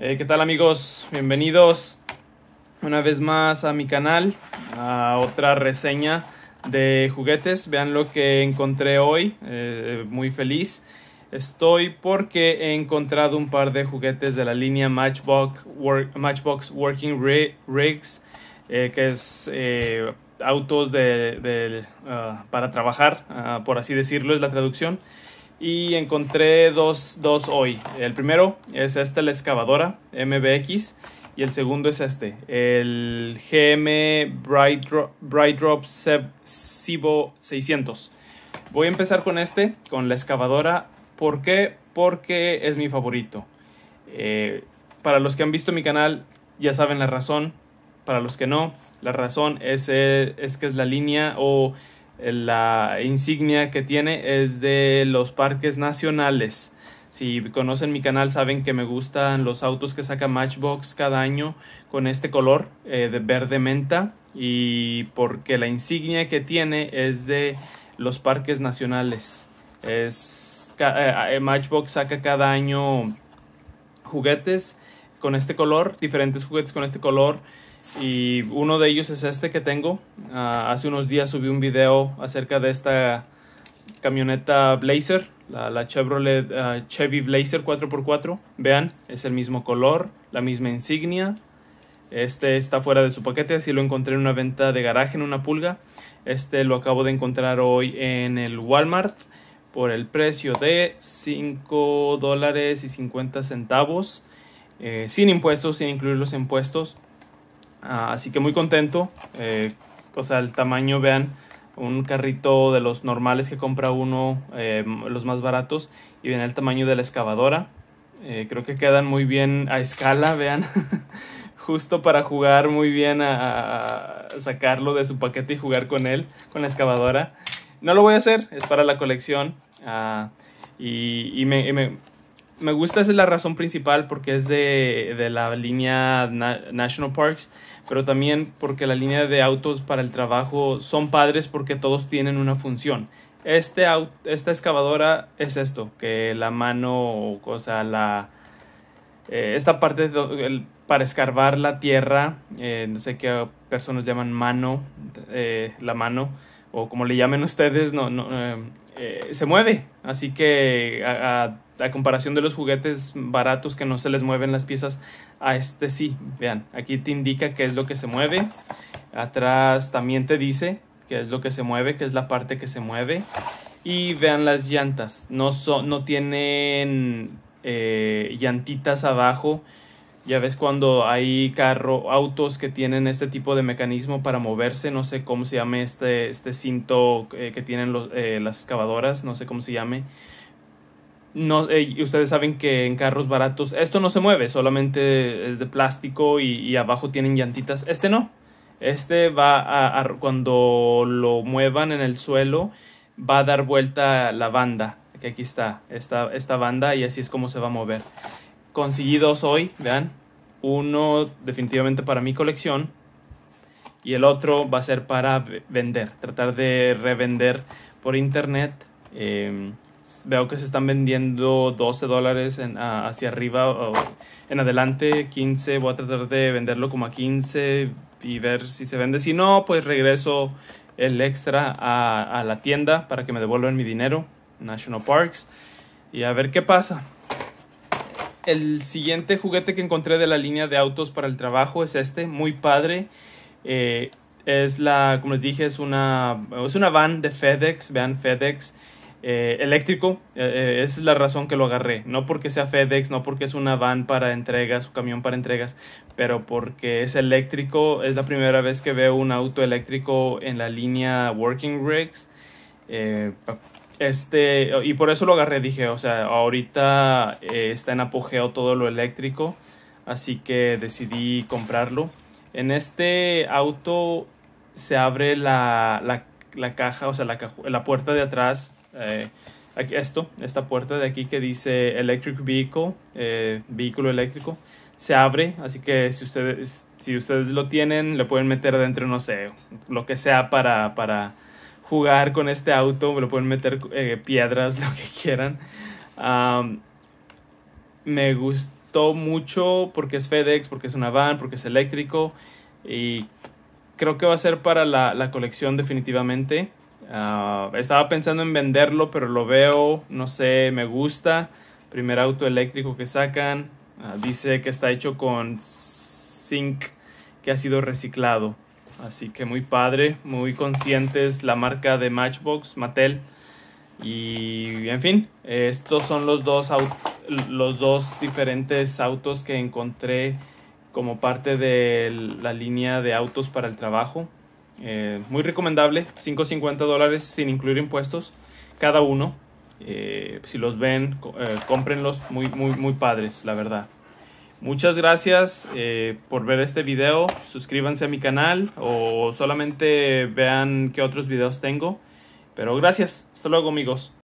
Eh, ¿Qué tal amigos? Bienvenidos una vez más a mi canal, a otra reseña de juguetes. Vean lo que encontré hoy, eh, muy feliz. Estoy porque he encontrado un par de juguetes de la línea Matchbox, Working Rigs, eh, que es autos de, ah, para trabajar, ah, por así decirlo, es la traducción y encontré dos, hoy. El primero es esta, la excavadora MBX. Y el segundo es este, el GM Bright 600. Voy a empezar con este, con la excavadora. ¿Por qué? Porque es mi favorito. Eh, para los que han visto mi canal, ya saben la razón. Para los que no, la razón es, eh, es que es la línea o la insignia que tiene es de los parques nacionales. Si conocen mi canal saben que me gustan los autos que saca Matchbox cada año con este color eh, de verde menta y porque la insignia que tiene es de los parques nacionales. Es, eh, eh, Matchbox saca cada año juguetes con este color, diferentes juguetes con este color. Y uno de ellos es este que tengo. Ah, hace unos días subí un video acerca de esta camioneta Blazer, la, Chevrolet ah, Chevy Blazer 4x4. Vean, es el mismo color, la misma insignia. Este está fuera de su paquete, así lo encontré en una venta de garaje en una pulga. Este lo acabo de encontrar hoy en el Walmart por el precio de 5 dólares y 50 centavos. Eh, sin impuestos, sin incluir los impuestos. Ah, así que muy contento. Eh, o sea, el tamaño, vean, un carrito de los normales que compra uno, em, los más baratos, y vean el tamaño de la excavadora. Eh, creo que quedan muy bien a escala, vean. Justo para jugar muy bien a, sacarlo de su paquete y jugar con él, con la excavadora. No lo voy a hacer, es para la colección. Ah, y, y me me gusta, esa es la razón principal porque es de, la línea National Parks, pero también porque la línea de autos para el trabajo son padres porque todos tienen una función. Este esta excavadora es esto, que la mano, o cosa la, eh, esta parte para escarbar la tierra, eh, no sé qué personas llaman mano, eh, la mano, o como le llamen ustedes, no, no se mueve. Así que a comparación de los juguetes baratos que no se les mueven las piezas, a este sí. Vean, aquí te indica qué es lo que se mueve. Atrás también te dice qué es lo que se mueve, qué es la parte que se mueve. Y vean las llantas. No, no tienen eh, llantitas abajo. Ya ves cuando hay carro, autos que tienen este tipo de mecanismo para moverse, no sé cómo se llame este, este cinto eh, que tienen eh, las excavadoras, no sé cómo se llame, no, eh, ustedes saben que en carros baratos esto no se mueve, solamente es de plástico y, abajo tienen llantitas. Este no. Este va a, cuando lo muevan en el suelo, va a dar vuelta la banda. Que aquí está, esta, esta banda y así es como se va a mover. conseguidos dos hoy, vean. Uno definitivamente para mi colección y el otro va a ser para vender, tratar de revender por internet. Eh, veo que se están vendiendo 12 dólares hacia arriba o en adelante, 15. Voy a tratar de venderlo como a 15 y ver si se vende. Si no, pues regreso el extra a, la tienda para que me devuelvan mi dinero, National Parks, y a ver qué pasa. El siguiente juguete que encontré de la línea de autos para el trabajo es este, muy padre. Eh, es la, como les dije, es una, es una van de FedEx, vean FedEx. Eh, eléctrico, esa eh, eh, es la razón que lo agarré. No porque sea FedEx, no porque es una van para entregas, un camión para entregas, pero porque es eléctrico. Es la primera vez que veo un auto eléctrico en la línea Working Rigs. este, y por eso lo agarré, dije, o sea, ahorita está en apogeo todo lo eléctrico, así que decidí comprarlo. En este auto se abre la, la, caja, o sea, la, la puerta de atrás eh, esto, esta puerta de aquí que dice Electric Vehicle, eh, vehículo eléctrico, se abre, así que si ustedes, si ustedes lo tienen, lo pueden meter adentro, no sé, lo que sea para, para jugar con este auto, lo pueden meter eh, piedras, lo que quieran. me gustó mucho porque es FedEx, porque es una van, porque es eléctrico y creo que va a ser para la, la colección definitivamente. Ah, estaba pensando en venderlo, pero lo veo, no sé, me gusta. Primer auto eléctrico que sacan. Ah, dice que está hecho con zinc que ha sido reciclado. Así que muy padre, muy conscientes la marca de Matchbox, Mattel. Y en fin, estos son los dos, los dos diferentes autos que encontré como parte de la línea de autos para el trabajo. Eh, muy recomendable, 5.50 dólares sin incluir impuestos cada uno. Eh, si los ven, eh, cómprenlos, muy, muy, muy padres, la verdad. Muchas gracias por ver este video, suscríbanse a mi canal o solamente vean qué otros videos tengo. Pero gracias, hasta luego amigos.